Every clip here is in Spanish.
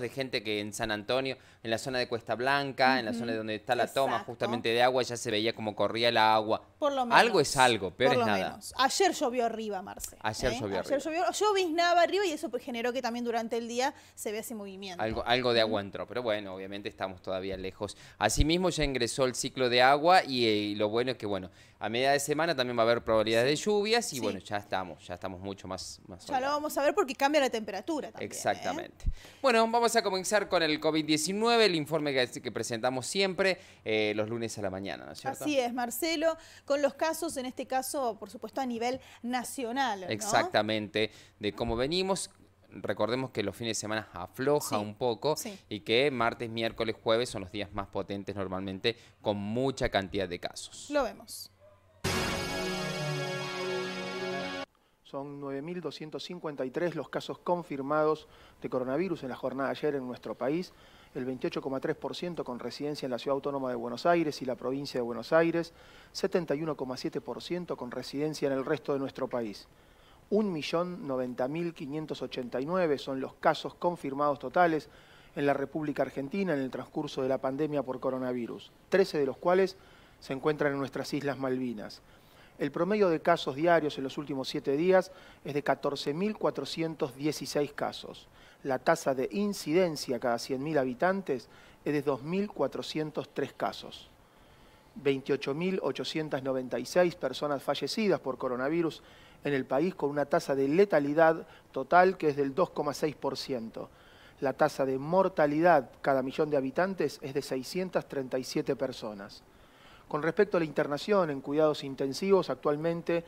de gente que en San Antonio, en la zona de Cuesta Blanca, en la zona donde está la toma justamente de agua, ya se veía como corría el agua. Algo es algo, peor es nada. Ayer llovió arriba, Marce. Ayer ¿eh? llovió Ayer arriba. Llovió, yo arriba y eso pues, generó que también durante el día se vea ese movimiento. Algo, algo de agua entró, pero bueno, obviamente estamos todavía lejos. Asimismo ya ingresó el ciclo de agua y eh, lo bueno es que, bueno, a media de semana también va a haber probabilidad de lluvias y bueno, ya estamos, ya estamos mucho más... más ya lo vamos a ver porque cambia la temperatura también. ¿eh? Exactamente. Bueno, vamos a comenzar con el COVID-19, el informe que, presentamos siempre eh, los lunes a la mañana, ¿no es cierto? Así es, Marcelo, con los casos, en este caso, por supuesto, a nivel nacional. Exactamente, de cómo venimos, recordemos que los fines de semana afloja un poco y que martes, miércoles, jueves son los días más potentes normalmente con mucha cantidad de casos. Lo vemos. Son 9.253 los casos confirmados de coronavirus en la jornada de ayer en nuestro país, el 28,3% con residencia en la Ciudad Autónoma de Buenos Aires y la provincia de Buenos Aires, 71,7% con residencia en el resto de nuestro país. 1.090.589 son los casos confirmados totales en la República Argentina en el transcurso de la pandemia por coronavirus, 13 de los cuales se encuentran en nuestras Islas Malvinas. El promedio de casos diarios en los últimos siete días es de 14.416 casos. La tasa de incidencia cada 100.000 habitantes es de 2.403 casos. 28.896 personas fallecidas por coronavirus en el país con una tasa de letalidad total que es del 2,6%. La tasa de mortalidad cada millón de habitantes es de 637 personas. Con respecto a la internación en cuidados intensivos, actualmente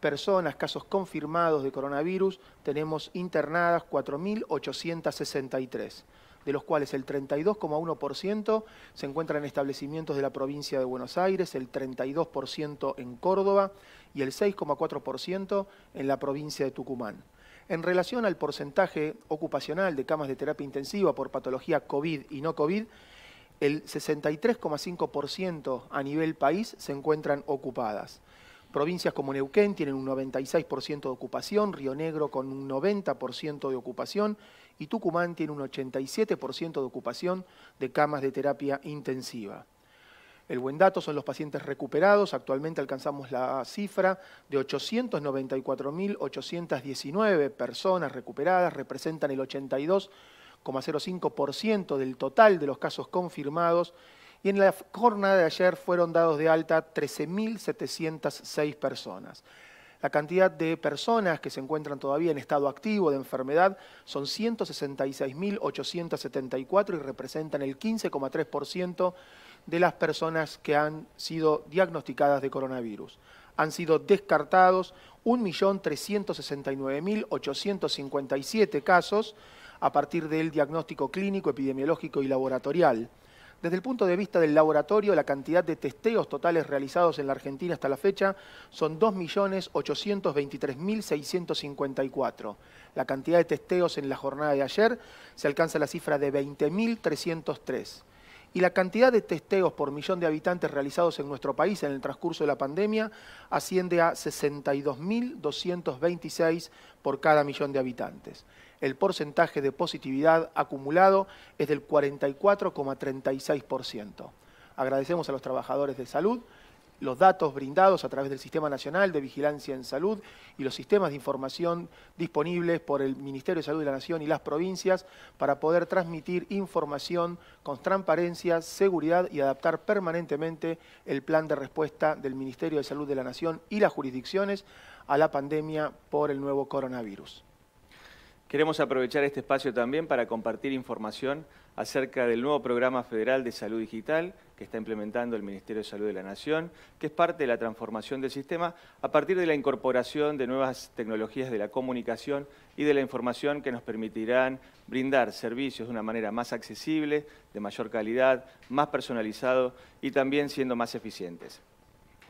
personas, casos confirmados de coronavirus, tenemos internadas 4.863, de los cuales el 32,1% se encuentra en establecimientos de la provincia de Buenos Aires, el 32% en Córdoba y el 6,4% en la provincia de Tucumán. En relación al porcentaje ocupacional de camas de terapia intensiva por patología COVID y no COVID, el 63,5% a nivel país se encuentran ocupadas. Provincias como Neuquén tienen un 96% de ocupación, Río Negro con un 90% de ocupación y Tucumán tiene un 87% de ocupación de camas de terapia intensiva. El buen dato son los pacientes recuperados. Actualmente alcanzamos la cifra de 894.819 personas recuperadas, representan el 82% 0,05% del total de los casos confirmados y en la jornada de ayer fueron dados de alta 13.706 personas. La cantidad de personas que se encuentran todavía en estado activo de enfermedad son 166.874 y representan el 15,3% de las personas que han sido diagnosticadas de coronavirus. Han sido descartados 1.369.857 casos a partir del diagnóstico clínico, epidemiológico y laboratorial. Desde el punto de vista del laboratorio, la cantidad de testeos totales realizados en la Argentina hasta la fecha son 2.823.654. La cantidad de testeos en la jornada de ayer se alcanza la cifra de 20.303. Y la cantidad de testeos por millón de habitantes realizados en nuestro país en el transcurso de la pandemia asciende a 62.226 por cada millón de habitantes el porcentaje de positividad acumulado es del 44,36%. Agradecemos a los trabajadores de salud los datos brindados a través del Sistema Nacional de Vigilancia en Salud y los sistemas de información disponibles por el Ministerio de Salud de la Nación y las provincias para poder transmitir información con transparencia, seguridad y adaptar permanentemente el plan de respuesta del Ministerio de Salud de la Nación y las jurisdicciones a la pandemia por el nuevo coronavirus. Queremos aprovechar este espacio también para compartir información acerca del nuevo programa federal de salud digital que está implementando el Ministerio de Salud de la Nación, que es parte de la transformación del sistema a partir de la incorporación de nuevas tecnologías de la comunicación y de la información que nos permitirán brindar servicios de una manera más accesible, de mayor calidad, más personalizado y también siendo más eficientes.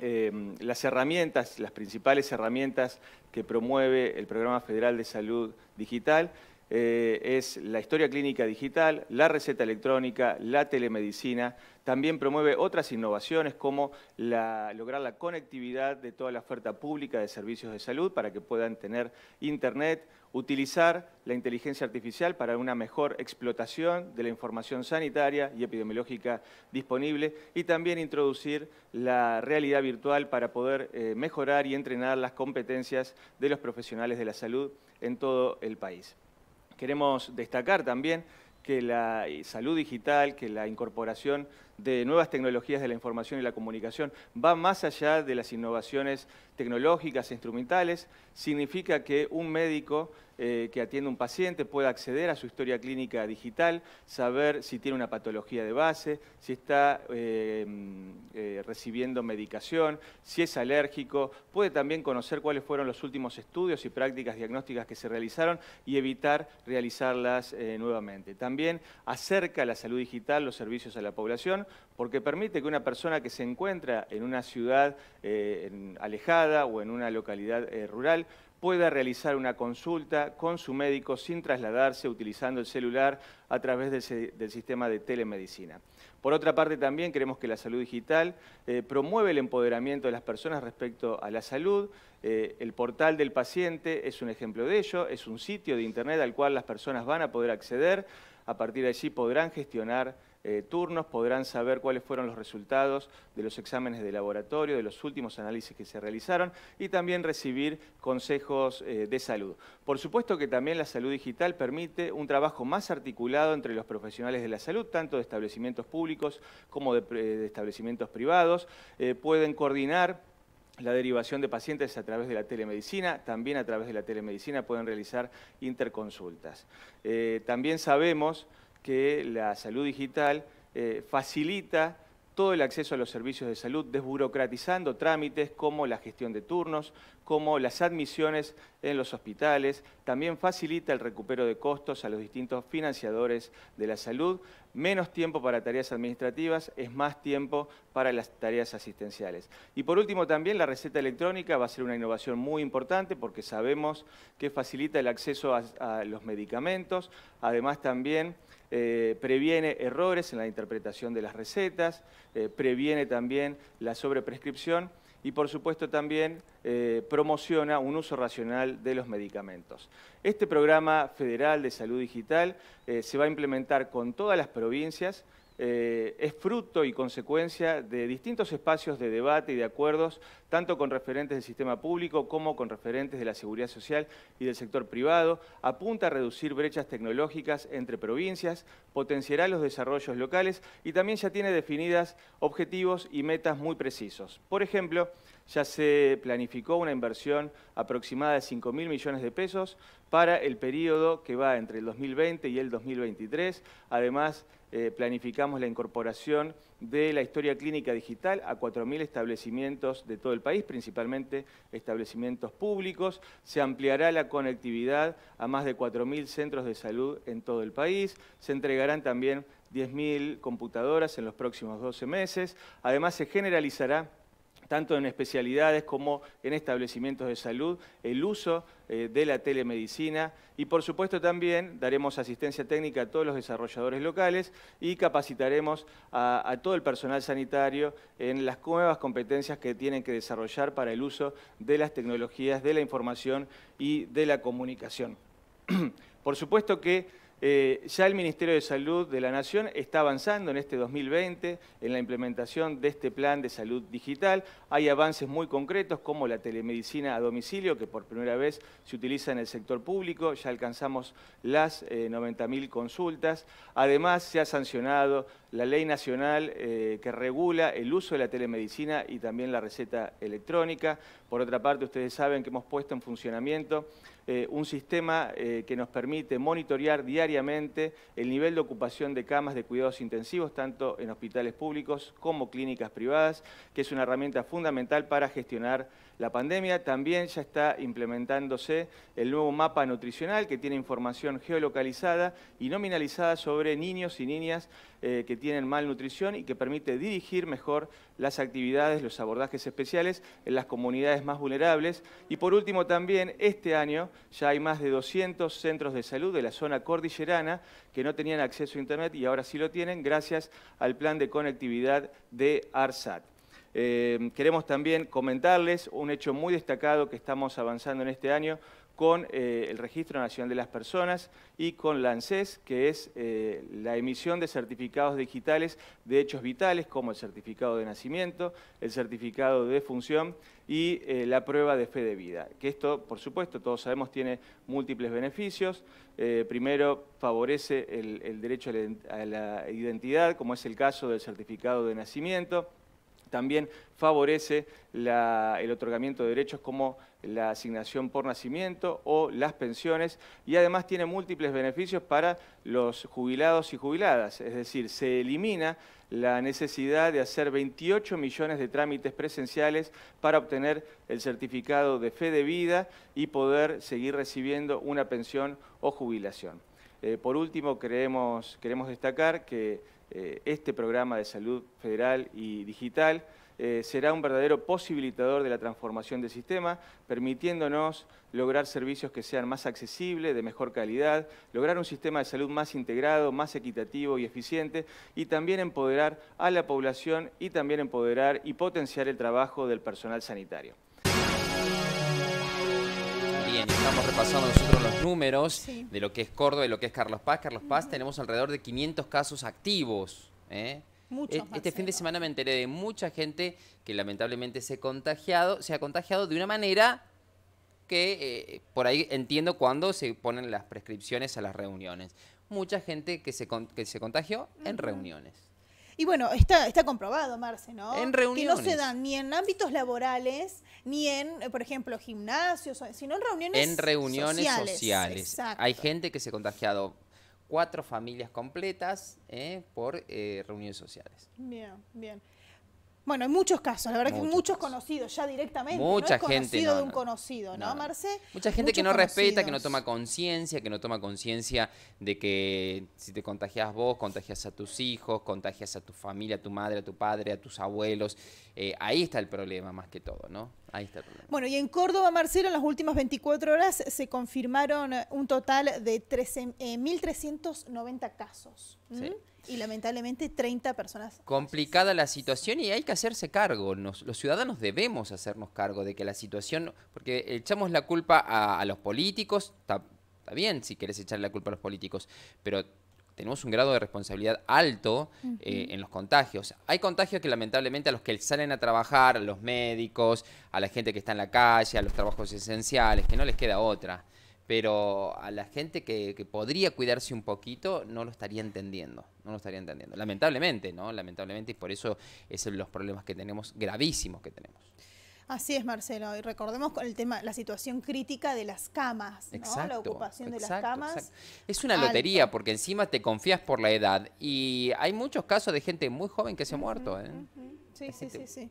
Em, las herramientas, las principales herramientas que promueve el Programa Federal de Salud Digital eh, es la historia clínica digital, la receta electrónica, la telemedicina. También promueve otras innovaciones como lograr la conectividad de toda la oferta pública de servicios de salud para que puedan tener internet, utilizar la inteligencia artificial para una mejor explotación de la información sanitaria y epidemiológica disponible y también introducir la realidad virtual para poder eh, mejorar y entrenar las competencias de los profesionales de la salud en todo el país. Queremos destacar también que la eh, salud digital, que la incorporación de nuevas tecnologías de la información y la comunicación va más allá de las innovaciones tecnológicas e instrumentales, significa que un médico eh, que atiende a un paciente pueda acceder a su historia clínica digital, saber si tiene una patología de base, si está eh, eh, recibiendo medicación, si es alérgico, puede también conocer cuáles fueron los últimos estudios y prácticas diagnósticas que se realizaron y evitar realizarlas eh, nuevamente. También acerca la salud digital, los servicios a la población, porque permite que una persona que se encuentra en una ciudad eh, alejada o en una localidad rural pueda realizar una consulta con su médico sin trasladarse utilizando el celular a través del, sistema de telemedicina. Por otra parte, también queremos que la salud digital eh, promueve el empoderamiento de las personas respecto a la salud. Eh, el portal del paciente es un ejemplo de ello, es un sitio de internet al cual las personas van a poder acceder. A partir de allí podrán gestionar eh, turnos podrán saber cuáles fueron los resultados de los exámenes de laboratorio, de los últimos análisis que se realizaron y también recibir consejos eh, de salud. Por supuesto que también la salud digital permite un trabajo más articulado entre los profesionales de la salud, tanto de establecimientos públicos como de, eh, establecimientos privados. pueden coordinar la derivación de pacientes a través de la telemedicina, también a través de la telemedicina pueden realizar interconsultas. también sabemos que la salud digital eh, facilita todo el acceso a los servicios de salud, desburocratizando trámites como la gestión de turnos, como las admisiones en los hospitales, también facilita el recupero de costos a los distintos financiadores de la salud, menos tiempo para tareas administrativas, es más tiempo para las tareas asistenciales. Y por último también la receta electrónica va a ser una innovación muy importante porque sabemos que facilita el acceso a los medicamentos, además también eh, previene errores en la interpretación de las recetas, eh, previene también la sobreprescripción y por supuesto también eh, promociona un uso racional de los medicamentos. Este programa federal de salud digital se va a implementar con todas las provincias, eh, es fruto y consecuencia de distintos espacios de debate y de acuerdos, tanto con referentes del sistema público como con referentes de la seguridad social y del sector privado, apunta a reducir brechas tecnológicas entre provincias, potenciará los desarrollos locales y también ya tiene definidas objetivos y metas muy precisos. Por ejemplo, ya se planificó una inversión aproximada de 5.000 mil millones de pesos para el periodo que va entre el 2020 y el 2023. Además, eh, planificamos la incorporación de la historia clínica digital a 4.000 establecimientos de todo el país, principalmente establecimientos públicos. Se ampliará la conectividad a más de 4.000 centros de salud en todo el país. Se entregarán también 10.000 computadoras en los próximos 12 meses. Además, se generalizará tanto en especialidades como en establecimientos de salud, el uso eh, de la telemedicina y por supuesto también daremos asistencia técnica a todos los desarrolladores locales y capacitaremos a, a, todo el personal sanitario en las nuevas competencias que tienen que desarrollar para el uso de las tecnologías de la información y de la comunicación. por supuesto que eh, ya el Ministerio de Salud de la Nación está avanzando en este 2020 en la implementación de este plan de salud digital. Hay avances muy concretos como la telemedicina a domicilio, que por primera vez se utiliza en el sector público. Ya alcanzamos las 90.000 eh, consultas. Además, se ha sancionado la ley nacional eh, que regula el uso de la telemedicina y también la receta electrónica. Por otra parte, ustedes saben que hemos puesto en funcionamiento eh, un sistema eh, que nos permite monitorear diariamente el nivel de ocupación de camas de cuidados intensivos, tanto en hospitales públicos como clínicas privadas, que es una herramienta fundamental para gestionar la pandemia. También ya está implementándose el nuevo mapa nutricional que tiene información geolocalizada y nominalizada sobre niños y niñas eh, que tienen malnutrición y que permite dirigir mejor las actividades, los abordajes especiales en las comunidades más vulnerables. Y por último también, este año ya hay más de 200 centros de salud de la zona cordillerana que no tenían acceso a Internet y ahora sí lo tienen gracias al plan de conectividad de ARSAT. Eh, queremos también comentarles un hecho muy destacado que estamos avanzando en este año con eh, el Registro Nacional de las Personas y con la ANSES, que es eh, la emisión de certificados digitales de hechos vitales, como el certificado de nacimiento, el certificado de función y eh, la prueba de fe de vida. Que esto, por supuesto, todos sabemos, tiene múltiples beneficios. primero, favorece el, derecho a la identidad, como es el caso del certificado de nacimiento, también favorece el otorgamiento de derechos como la asignación por nacimiento o las pensiones y además tiene múltiples beneficios para los jubilados y jubiladas, es decir, se elimina la necesidad de hacer 28 millones de trámites presenciales para obtener el certificado de fe de vida y poder seguir recibiendo una pensión o jubilación. Eh, por último, queremos destacar que eh, este programa de salud federal y digital eh, será un verdadero posibilitador de la transformación del sistema, permitiéndonos lograr servicios que sean más accesibles, de mejor calidad, lograr un sistema de salud más integrado, más equitativo y eficiente, y también empoderar a la población y también empoderar y potenciar el trabajo del personal sanitario bien. Estamos repasando nosotros los números de lo que es Córdoba y lo que es Carlos Paz. Carlos Paz tenemos alrededor de 500 casos activos. ¿eh? E-, este fin de semana me enteré de mucha gente que lamentablemente se, contagiado, se ha contagiado de una manera que eh, por ahí entiendo cuando se ponen las prescripciones a las reuniones. Mucha gente que se, contagió en reuniones. Y bueno, está, está comprobado, Marce, ¿no? En reuniones. Que no se dan ni en ámbitos laborales, ni en, por ejemplo, gimnasios, sino en reuniones En reuniones sociales. sociales. Hay gente que se ha contagiado cuatro familias completas ¿eh? por eh, reuniones sociales. Bien, bien. Bueno, en muchos casos, la verdad que muchos conocidos ya directamente. Mucha gente. Conocido de un conocido, ¿no, Marce? Mucha gente que no respeta, que no toma conciencia, que no toma conciencia de que si te contagias vos, contagias a tus hijos, contagias a tu familia, a tu madre, a tu padre, a tus abuelos. Eh, ahí está el problema más que todo, ¿no? Ahí está Bueno, y en Córdoba, Marcelo, en las últimas 24 horas se confirmaron eh, un total de 1.390 eh, casos. Y lamentablemente 30 personas. Complicada la situación y hay que hacerse cargo. los ciudadanos debemos hacernos cargo de que la situación, porque echamos la culpa a, a los políticos, está bien si querés echarle la culpa a los políticos, pero tenemos un grado de responsabilidad alto eh, en los contagios. Hay contagios que lamentablemente a los que salen a trabajar, a los médicos, a la gente que está en la calle, a los trabajos esenciales, que no les queda otra. Pero a la gente que, que podría cuidarse un poquito no lo estaría entendiendo, no lo estaría entendiendo. Lamentablemente, ¿no? Lamentablemente, y por eso es los problemas que tenemos, gravísimos que tenemos. Así es, Marcelo. Y recordemos con el tema, la situación crítica de las camas, la ocupación de las camas. Es una lotería porque encima te confías por la edad y hay muchos casos de gente muy joven que se ha muerto. ¿eh? Sí, sí, este sí, sí.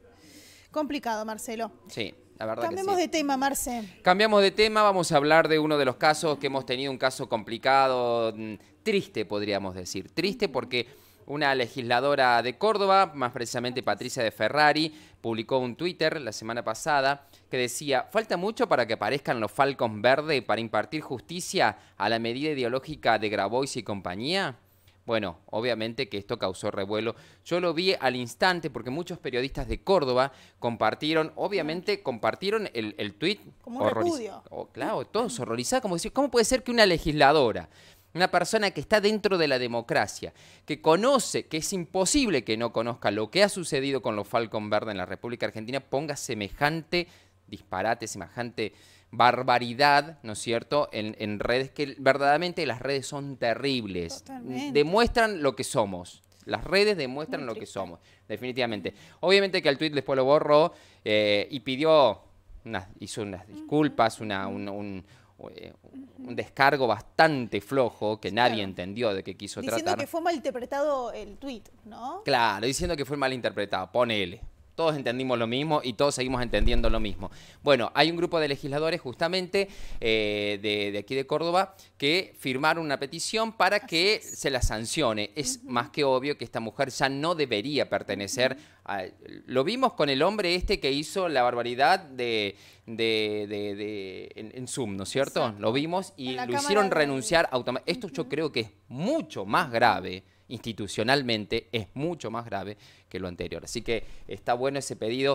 Complicado, Marcelo. Sí. La verdad Cambiamos que sí. de tema, Marce. Cambiamos de tema, vamos a hablar de uno de los casos que hemos tenido, un caso complicado, mm, triste podríamos decir. Triste porque una legisladora de Córdoba, más precisamente Patricia de Ferrari, publicó un Twitter la semana pasada que decía, falta mucho para que aparezcan los Falcons Verde para impartir justicia a la medida ideológica de Grabois y compañía. Bueno, obviamente que esto causó revuelo. Yo lo vi al instante porque muchos periodistas de Córdoba compartieron, obviamente compartieron el, tuit. Como un claro, todos horrorizados, como decir, ¿cómo puede ser que una legisladora una persona que está dentro de la democracia, que conoce, que es imposible que no conozca lo que ha sucedido con los Falcon Verde en la República Argentina, ponga semejante disparate, semejante barbaridad, ¿no es cierto?, en, redes que verdaderamente las redes son terribles. Demuestran lo que somos. Las redes demuestran lo que somos, definitivamente. Obviamente que al tweet después lo borró eh, y pidió, hizo unas disculpas, una, un eh, un descargo bastante flojo que nadie entendió de que quiso tratar. Diciendo que fue malinterpretado el tweet ¿no? Claro, diciendo que fue malinterpretado, ponele, todos entendimos lo mismo y todos seguimos entendiendo lo mismo. Bueno, hay un grupo de legisladores justamente eh, de, aquí de Córdoba que firmaron una petición para que se la sancione. Es más que obvio que esta mujer ya no debería pertenecer. lo vimos con el hombre este que hizo la barbaridad de, de, de en, Zoom, ¿no es cierto? Lo vimos y lo hicieron renunciar automáticamente. Esto yo creo que es mucho más grave institucionalmente es mucho más grave que lo anterior. Así que está bueno ese pedido